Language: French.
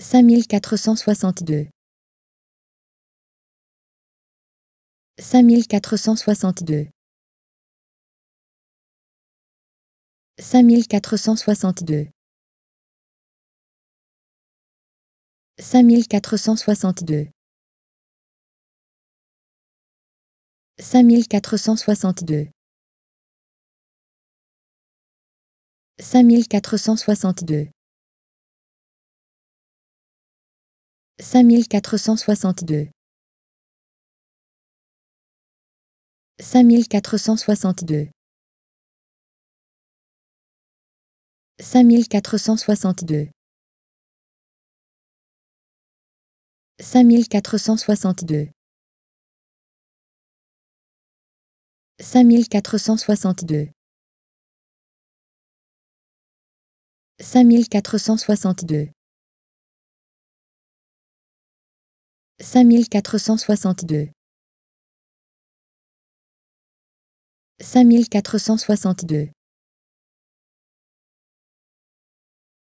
5462 5462 5462 5462 5462 5462 5462 5462 5462 5462 5462 5462 cinq mille quatre cent soixante-deux cinq mille quatre cent soixante-deux